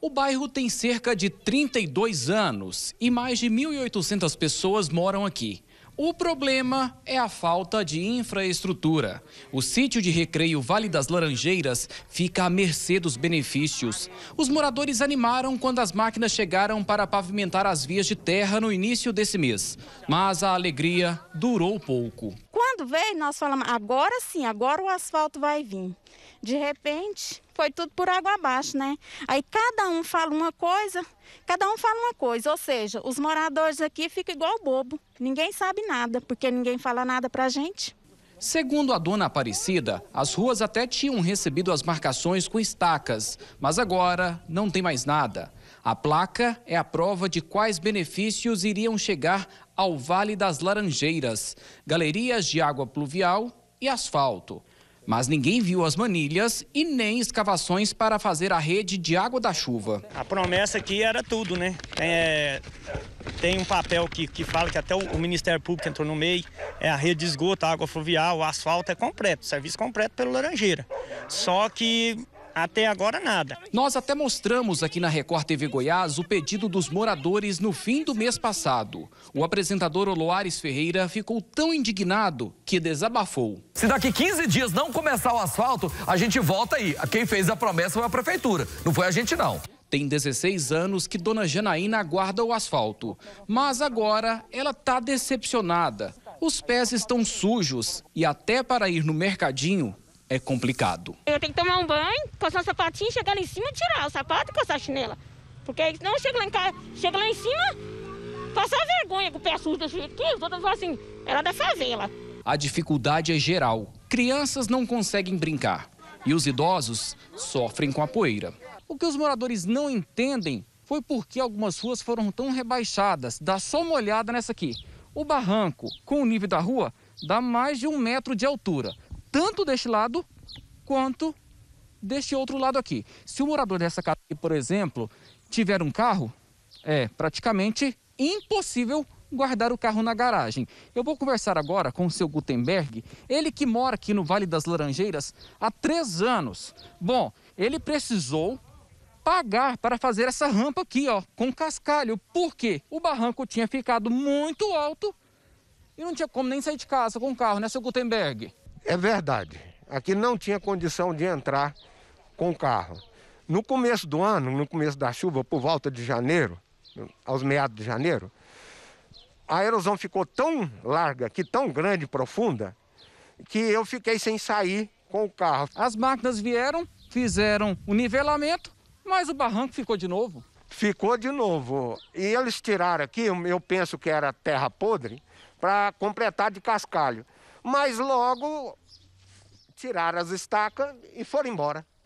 O bairro tem cerca de 32 anos e mais de 1.800 pessoas moram aqui. O problema é a falta de infraestrutura. O sítio de recreio Vale das Laranjeiras fica à mercê dos benefícios. Os moradores animaram quando as máquinas chegaram para pavimentar as vias de terra no início desse mês. Mas a alegria durou pouco. Quando veio, nós falamos, agora sim, agora o asfalto vai vir. De repente, foi tudo por água abaixo, né? Aí cada um fala uma coisa, cada um fala uma coisa, ou seja, os moradores aqui ficam igual bobo. Ninguém sabe nada, porque ninguém fala nada pra gente. Segundo a dona Aparecida, as ruas até tinham recebido as marcações com estacas, mas agora não tem mais nada. A placa é a prova de quais benefícios iriam chegar ao Vale das Laranjeiras, galerias de água pluvial e asfalto. Mas ninguém viu as manilhas e nem escavações para fazer a rede de água da chuva. A promessa aqui era tudo, né? É, tem um papel que, que fala que até o, o, Ministério Público entrou no meio, é a rede de esgoto, a água fluvial, o asfalto é completo, serviço completo pelo Laranjeira. Só que até agora, nada. Nós até mostramos aqui na Record TV Goiás o pedido dos moradores no fim do mês passado. O apresentador Oloares Ferreira ficou tão indignado que desabafou. Se daqui 15 dias não começar o asfalto, a gente volta aí. Quem fez a promessa foi a prefeitura, não foi a gente não. Tem 16 anos que Dona Janaína aguarda o asfalto, mas agora ela está decepcionada. Os pés estão sujos e até para ir no mercadinho é complicado. Eu tenho que tomar um banho, coçar um sapatinho, chegar lá em cima, tirar o sapato e coçar a chinela. Porque aí não chega lá em casa, lá em cima, passar vergonha com o pé sujo desse jeito que os outros falam assim, era da favela. A dificuldade é geral. Crianças não conseguem brincar e os idosos sofrem com a poeira. O que os moradores não entendem foi porque algumas ruas foram tão rebaixadas. Dá só uma olhada nessa aqui. O barranco, com o nível da rua, dá mais de um metro de altura tanto deste lado quanto deste outro lado aqui. Se o morador dessa casa aqui, por exemplo, tiver um carro, é praticamente impossível guardar o carro na garagem. Eu vou conversar agora com o seu Gutenberg, ele que mora aqui no Vale das Laranjeiras há três anos. Bom, ele precisou pagar para fazer essa rampa aqui, ó, com cascalho, porque o barranco tinha ficado muito alto e não tinha como nem sair de casa com o carro, né, seu Gutenberg? É verdade. Aqui não tinha condição de entrar com carro. No começo do ano, no começo da chuva, por volta de janeiro, aos meados de janeiro, a erosão ficou tão larga, que tão grande e profunda, que eu fiquei sem sair com o carro. As máquinas vieram, fizeram o nivelamento, mas o barranco ficou de novo. Ficou de novo. E eles tiraram aqui, eu penso que era terra podre, para completar de cascalho mas logo tiraram as estacas e foram embora.